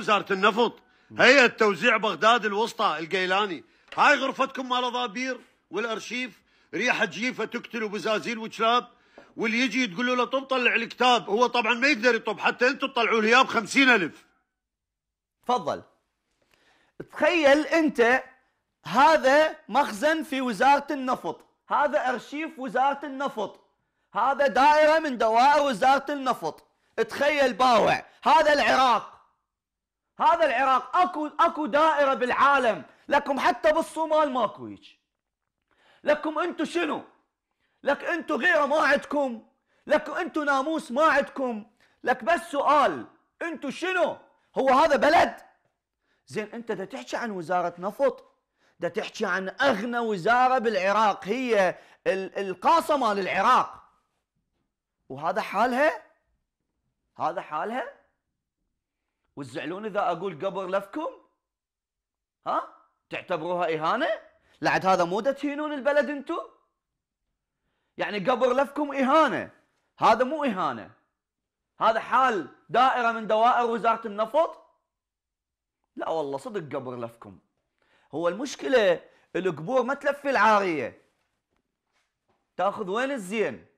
وزاره النفط هيئه توزيع بغداد الوسطى القيلاني هاي غرفتكم مال ضابير والارشيف ريحه جيفه تقتل وبزازيل وكلاب واللي يجي تقول له طب طلع الكتاب هو طبعا ما يقدر يطب حتى انتم تطلعوا له اياه ب ألف تفضل تخيل انت هذا مخزن في وزاره النفط هذا ارشيف وزاره النفط هذا دائره من دوائر وزاره النفط تخيل باوع هذا العراق هذا العراق اكو اكو دائره بالعالم لكم حتى بالصومال ماكو هيك لكم انتم شنو لك انتم غيره ما عندكم لك انتم ناموس ما عندكم لك بس سؤال انتم شنو هو هذا بلد زين انت دا تحكي عن وزاره نفط دا تحكي عن اغنى وزاره بالعراق هي القاصه مال العراق وهذا حالها هذا حالها وتزعلون اذا اقول قبر لفكم؟ ها؟ تعتبروها اهانه؟ لعد هذا مو تهينون البلد انتم؟ يعني قبر لفكم اهانه، هذا مو اهانه. هذا حال دائره من دوائر وزاره النفط؟ لا والله صدق قبر لفكم. هو المشكله القبور ما تلفي العاريه. تاخذ وين الزين؟